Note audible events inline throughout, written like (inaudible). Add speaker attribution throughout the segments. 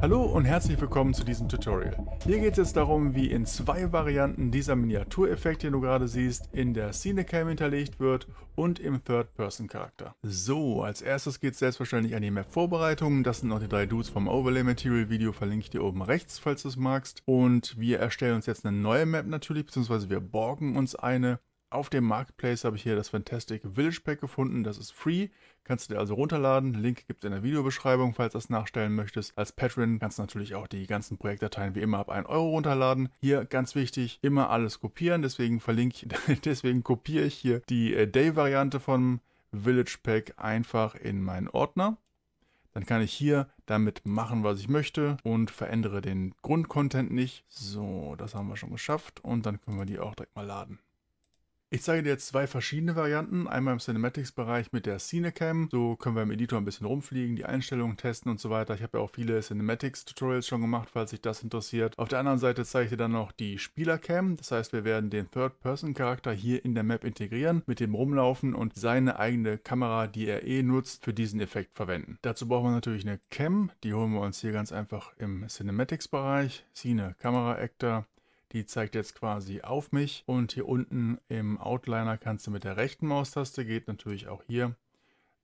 Speaker 1: Hallo und herzlich willkommen zu diesem Tutorial. Hier geht es jetzt darum, wie in zwei Varianten dieser Miniatureffekt, den du gerade siehst, in der Cinecam hinterlegt wird und im Third-Person-Charakter. So, als erstes geht es selbstverständlich an die Map-Vorbereitungen. Das sind noch die drei Dudes vom Overlay-Material-Video, verlinke ich dir oben rechts, falls du es magst. Und wir erstellen uns jetzt eine neue Map natürlich, beziehungsweise wir borgen uns eine auf dem Marketplace habe ich hier das Fantastic Village Pack gefunden. Das ist free, kannst du dir also runterladen. Link gibt es in der Videobeschreibung, falls du das nachstellen möchtest. Als Patron kannst du natürlich auch die ganzen Projektdateien wie immer ab 1 Euro runterladen. Hier ganz wichtig, immer alles kopieren. Deswegen verlinke ich, (laughs) deswegen kopiere ich hier die äh, Day-Variante vom Village Pack einfach in meinen Ordner. Dann kann ich hier damit machen, was ich möchte und verändere den Grundcontent nicht. So, das haben wir schon geschafft und dann können wir die auch direkt mal laden. Ich zeige dir jetzt zwei verschiedene Varianten. Einmal im Cinematics-Bereich mit der Scenecam. So können wir im Editor ein bisschen rumfliegen, die Einstellungen testen und so weiter. Ich habe ja auch viele Cinematics-Tutorials schon gemacht, falls sich das interessiert. Auf der anderen Seite zeige ich dir dann noch die Spielercam. Das heißt, wir werden den Third-Person-Charakter hier in der Map integrieren, mit dem rumlaufen und seine eigene Kamera, die er eh nutzt, für diesen Effekt verwenden. Dazu brauchen wir natürlich eine Cam. Die holen wir uns hier ganz einfach im Cinematics-Bereich. Scene, Kamera, Actor. Die zeigt jetzt quasi auf mich und hier unten im Outliner kannst du mit der rechten Maustaste, geht natürlich auch hier,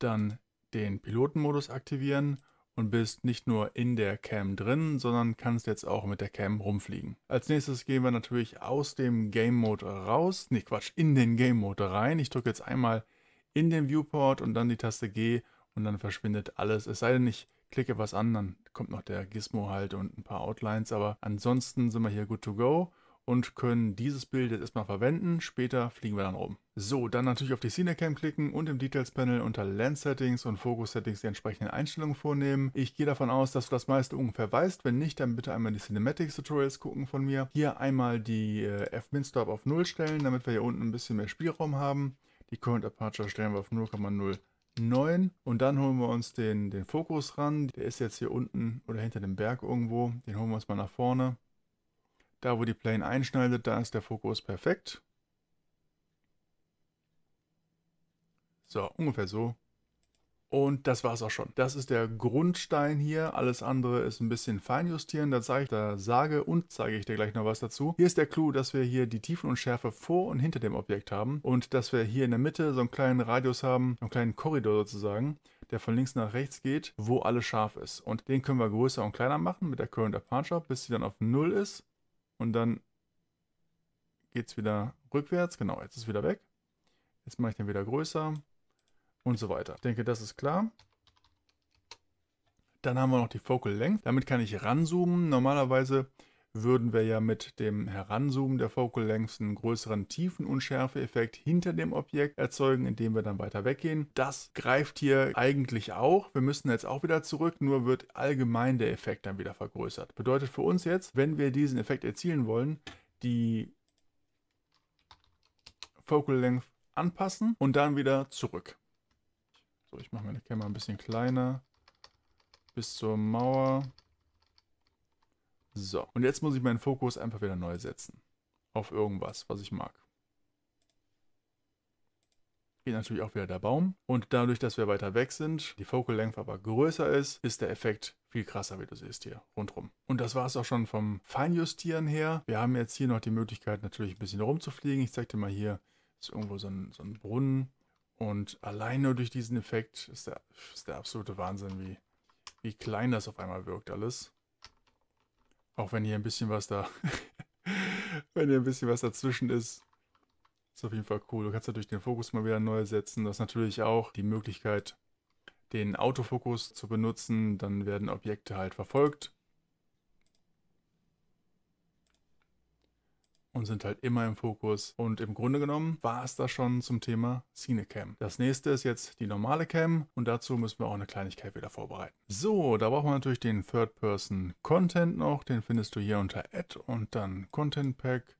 Speaker 1: dann den Pilotenmodus aktivieren und bist nicht nur in der Cam drin, sondern kannst jetzt auch mit der Cam rumfliegen. Als nächstes gehen wir natürlich aus dem Game Mode raus, nee Quatsch, in den Game Mode rein. Ich drücke jetzt einmal in den Viewport und dann die Taste G und dann verschwindet alles. Es sei denn, nicht, klicke was an, dann kommt noch der Gizmo halt und ein paar Outlines. Aber ansonsten sind wir hier good to go und können dieses Bild jetzt erstmal verwenden. Später fliegen wir dann oben. So, dann natürlich auf die Cinecam klicken und im Details Panel unter Lens Settings und Focus Settings die entsprechenden Einstellungen vornehmen. Ich gehe davon aus, dass du das meiste ungefähr weißt. Wenn nicht, dann bitte einmal die Cinematics Tutorials gucken von mir. Hier einmal die äh, F-Min Stop auf 0 stellen, damit wir hier unten ein bisschen mehr Spielraum haben. Die Current Aperture stellen wir auf 0,0 9 und dann holen wir uns den, den Fokus ran. Der ist jetzt hier unten oder hinter dem Berg irgendwo. Den holen wir uns mal nach vorne. Da, wo die Plane einschneidet, da ist der Fokus perfekt. So, ungefähr so. Und das war's auch schon. Das ist der Grundstein hier. Alles andere ist ein bisschen feinjustieren. Da, zeige, da sage und zeige ich dir gleich noch was dazu. Hier ist der Clou, dass wir hier die Tiefen und Schärfe vor und hinter dem Objekt haben und dass wir hier in der Mitte so einen kleinen Radius haben, einen kleinen Korridor sozusagen, der von links nach rechts geht, wo alles scharf ist. Und den können wir größer und kleiner machen mit der Current Aperture, bis sie dann auf 0 ist. Und dann geht es wieder rückwärts. Genau, jetzt ist es wieder weg. Jetzt mache ich den wieder größer und so weiter. Ich denke, das ist klar. Dann haben wir noch die Focal Length. Damit kann ich ranzoomen. Normalerweise würden wir ja mit dem Heranzoomen der Focal Length einen größeren Tiefenunschärfe-Effekt hinter dem Objekt erzeugen, indem wir dann weiter weggehen. Das greift hier eigentlich auch. Wir müssen jetzt auch wieder zurück, nur wird allgemein der Effekt dann wieder vergrößert. Bedeutet für uns jetzt, wenn wir diesen Effekt erzielen wollen, die Focal Length anpassen und dann wieder zurück. So, ich mache meine Kamera ein bisschen kleiner. Bis zur Mauer. So, und jetzt muss ich meinen Fokus einfach wieder neu setzen. Auf irgendwas, was ich mag. Geht natürlich auch wieder der Baum. Und dadurch, dass wir weiter weg sind, die Focal Length aber größer ist, ist der Effekt viel krasser, wie du siehst hier rundherum. Und das war es auch schon vom Feinjustieren her. Wir haben jetzt hier noch die Möglichkeit, natürlich ein bisschen rumzufliegen. Ich zeige dir mal hier, ist irgendwo so ein, so ein Brunnen. Und allein nur durch diesen Effekt ist der, ist der absolute Wahnsinn, wie, wie klein das auf einmal wirkt alles. Auch wenn hier ein bisschen was da, (laughs) wenn hier ein bisschen was dazwischen ist. Ist auf jeden Fall cool. Du kannst natürlich den Fokus mal wieder neu setzen. Das ist natürlich auch die Möglichkeit, den Autofokus zu benutzen. Dann werden Objekte halt verfolgt. und sind halt immer im Fokus. Und im Grunde genommen war es das schon zum Thema Cinecam. Das nächste ist jetzt die normale Cam und dazu müssen wir auch eine Kleinigkeit wieder vorbereiten. So, da brauchen wir natürlich den Third-Person-Content noch. Den findest du hier unter Add und dann Content Pack.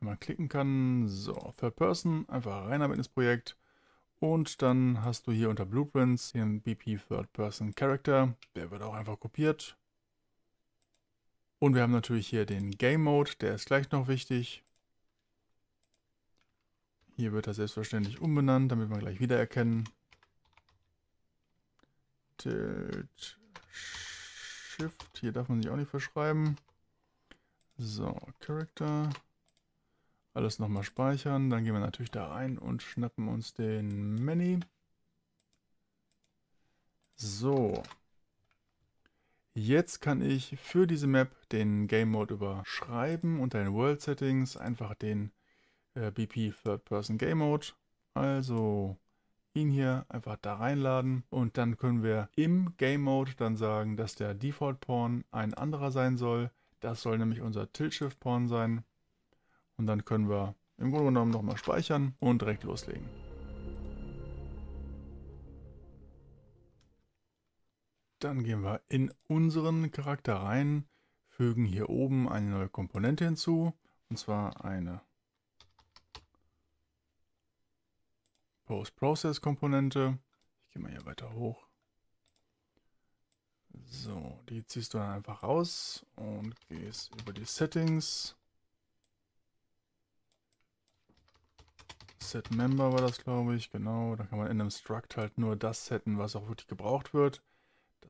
Speaker 1: Wenn man klicken kann, so, Third-Person, einfach rein damit ins Projekt. Und dann hast du hier unter Blueprints den BP Third Person Character. Der wird auch einfach kopiert. Und wir haben natürlich hier den Game Mode, der ist gleich noch wichtig. Hier wird er selbstverständlich umbenannt, damit wir gleich wiedererkennen. Tilt Shift, hier darf man sich auch nicht verschreiben. So, Character. Alles nochmal speichern. Dann gehen wir natürlich da rein und schnappen uns den Many. So, Jetzt kann ich für diese Map den Game Mode überschreiben und in World Settings einfach den äh, BP Third Person Game Mode, also ihn hier einfach da reinladen und dann können wir im Game Mode dann sagen, dass der Default Porn ein anderer sein soll. Das soll nämlich unser Tilt Shift Porn sein und dann können wir im Grunde genommen nochmal speichern und direkt loslegen. Dann gehen wir in unseren Charakter rein, fügen hier oben eine neue Komponente hinzu, und zwar eine Post-Process-Komponente. Ich gehe mal hier weiter hoch. So, die ziehst du dann einfach raus und gehst über die Settings. Set Member war das, glaube ich, genau. Da kann man in einem Struct halt nur das setten, was auch wirklich gebraucht wird.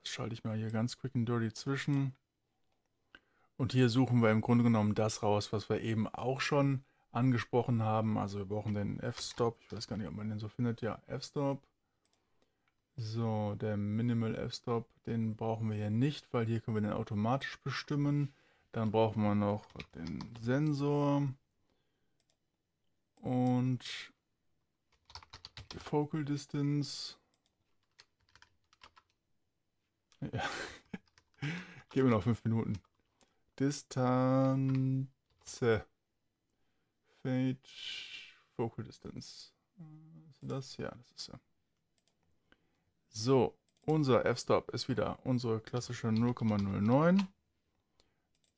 Speaker 1: Das schalte ich mal hier ganz quick and dirty zwischen. Und hier suchen wir im Grunde genommen das raus, was wir eben auch schon angesprochen haben. Also wir brauchen den F-Stop. Ich weiß gar nicht, ob man den so findet. Ja, F-Stop. So, der Minimal F-Stop, den brauchen wir hier nicht, weil hier können wir den automatisch bestimmen. Dann brauchen wir noch den Sensor und die Focal Distance. Ja. Geben (laughs) wir noch fünf Minuten. Distanze. Fade Focal Distance. Ist das? Ja, das ist er. So, unser f-Stop ist wieder unsere klassische 0,09.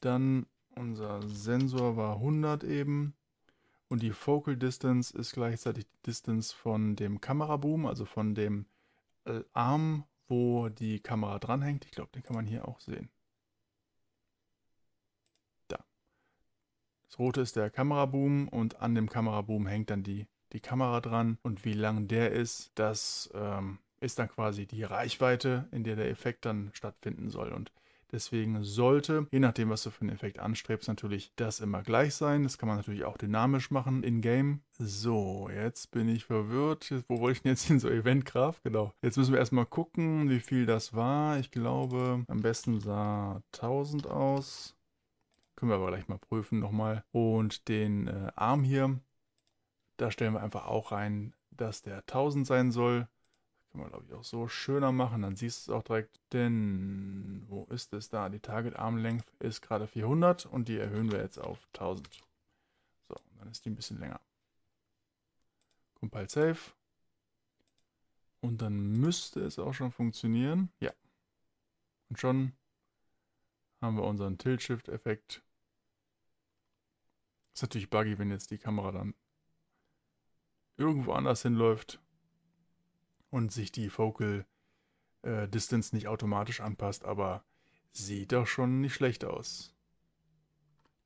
Speaker 1: Dann unser Sensor war 100 eben. Und die Focal Distance ist gleichzeitig die Distance von dem Kameraboom, also von dem äh, Arm wo die Kamera dranhängt. Ich glaube, den kann man hier auch sehen. Da. Das rote ist der Kameraboom und an dem Kameraboom hängt dann die, die Kamera dran. Und wie lang der ist, das ähm, ist dann quasi die Reichweite, in der der Effekt dann stattfinden soll. Und Deswegen sollte, je nachdem, was du für einen Effekt anstrebst, natürlich das immer gleich sein. Das kann man natürlich auch dynamisch machen in-game. So, jetzt bin ich verwirrt. Wo wollte ich denn jetzt hin? So Eventgraph, genau. Jetzt müssen wir erstmal gucken, wie viel das war. Ich glaube, am besten sah 1000 aus. Können wir aber gleich mal prüfen nochmal. Und den äh, Arm hier, da stellen wir einfach auch rein, dass der 1000 sein soll. Kann man, glaube ich, auch so schöner machen. Dann siehst du es auch direkt. Denn, wo ist es da? Die Target Arm Length ist gerade 400 und die erhöhen wir jetzt auf 1000. So, dann ist die ein bisschen länger. Compile Save. Und dann müsste es auch schon funktionieren. Ja. Und schon haben wir unseren Tilt-Shift-Effekt. Ist natürlich buggy, wenn jetzt die Kamera dann irgendwo anders hinläuft und sich die Focal äh, Distance nicht automatisch anpasst, aber sieht doch schon nicht schlecht aus.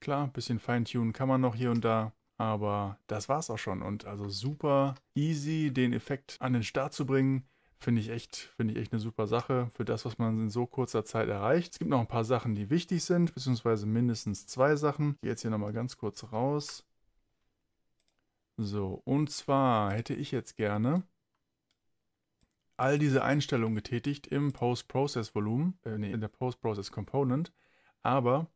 Speaker 1: Klar, ein bisschen feintunen kann man noch hier und da, aber das war's auch schon. Und also super easy, den Effekt an den Start zu bringen, finde ich echt, finde ich echt eine super Sache für das, was man in so kurzer Zeit erreicht. Es gibt noch ein paar Sachen, die wichtig sind, beziehungsweise mindestens zwei Sachen. Ich gehe jetzt hier nochmal ganz kurz raus. So, und zwar hätte ich jetzt gerne all diese Einstellungen getätigt im Post-Process-Volumen, äh, nee, in der Post-Process-Component, aber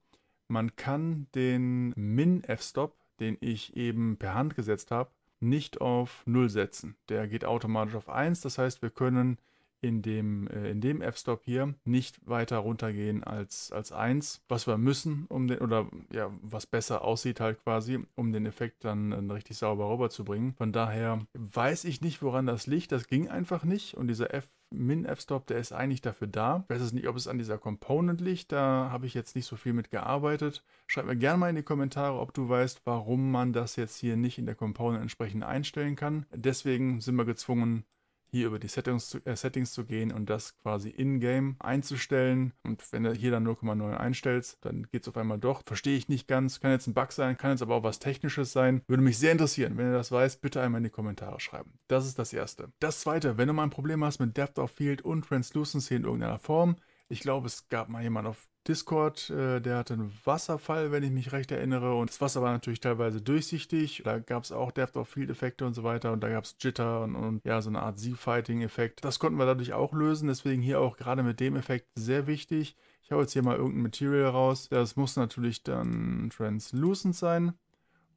Speaker 1: man kann den Min-F-Stop, den ich eben per Hand gesetzt habe, nicht auf 0 setzen. Der geht automatisch auf 1, das heißt, wir können in dem, äh, in dem F-Stop hier nicht weiter runtergehen als, als 1, was wir müssen, um den, oder ja, was besser aussieht halt quasi, um den Effekt dann äh, richtig sauber rüberzubringen. Von daher weiß ich nicht, woran das liegt. Das ging einfach nicht. Und dieser F Min-F-Stop, der ist eigentlich dafür da. Ich weiß es nicht, ob es an dieser Component liegt. Da habe ich jetzt nicht so viel mit gearbeitet. Schreib mir gerne mal in die Kommentare, ob du weißt, warum man das jetzt hier nicht in der Component entsprechend einstellen kann. Deswegen sind wir gezwungen, hier über die Settings zu, äh, Settings zu gehen und das quasi in-game einzustellen. Und wenn du hier dann 0,9 einstellst, dann geht es auf einmal doch. Verstehe ich nicht ganz. Kann jetzt ein Bug sein, kann jetzt aber auch was Technisches sein. Würde mich sehr interessieren. Wenn du das weißt, bitte einmal in die Kommentare schreiben. Das ist das Erste. Das Zweite, wenn du mal ein Problem hast mit Depth of Field und Translucency in irgendeiner Form, ich glaube, es gab mal jemanden auf Discord, äh, der hatte einen Wasserfall, wenn ich mich recht erinnere. Und das Wasser war natürlich teilweise durchsichtig. Da gab es auch Depth of Field-Effekte und so weiter. Und da gab es Jitter und, und, ja, so eine Art sea fighting effekt Das konnten wir dadurch auch lösen. Deswegen hier auch gerade mit dem Effekt sehr wichtig. Ich habe jetzt hier mal irgendein Material raus. Das muss natürlich dann translucent sein.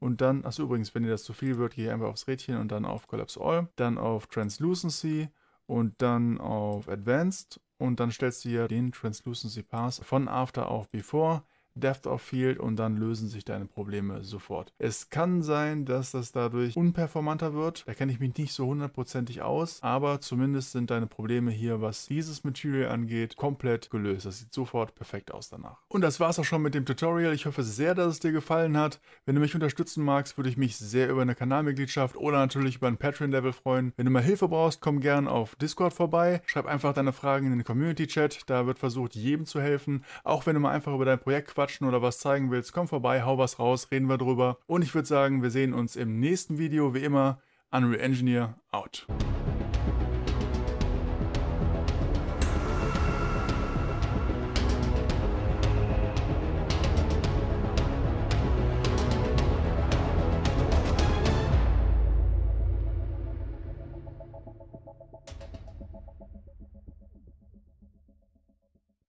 Speaker 1: Und dann, achso übrigens, wenn dir das zu viel wird, gehe ich einfach aufs Rädchen und dann auf Collapse All. Dann auf Translucency und dann auf Advanced und dann stellst du hier den Translucency Pass von After auf Before. Depth of Field und dann lösen sich deine Probleme sofort. Es kann sein, dass das dadurch unperformanter wird. Da kenne ich mich nicht so hundertprozentig aus, aber zumindest sind deine Probleme hier, was dieses Material angeht, komplett gelöst. Das sieht sofort perfekt aus danach. Und das war es auch schon mit dem Tutorial. Ich hoffe sehr, dass es dir gefallen hat. Wenn du mich unterstützen magst, würde ich mich sehr über eine Kanalmitgliedschaft oder natürlich über ein Patreon-Level freuen. Wenn du mal Hilfe brauchst, komm gerne auf Discord vorbei. Schreib einfach deine Fragen in den Community-Chat. Da wird versucht, jedem zu helfen. Auch wenn du mal einfach über dein Projekt quatschst, quatschen oder was zeigen willst, komm vorbei, hau was raus, reden wir drüber. Und ich würde sagen, wir sehen uns im nächsten Video. Wie immer, Unreal Engineer out.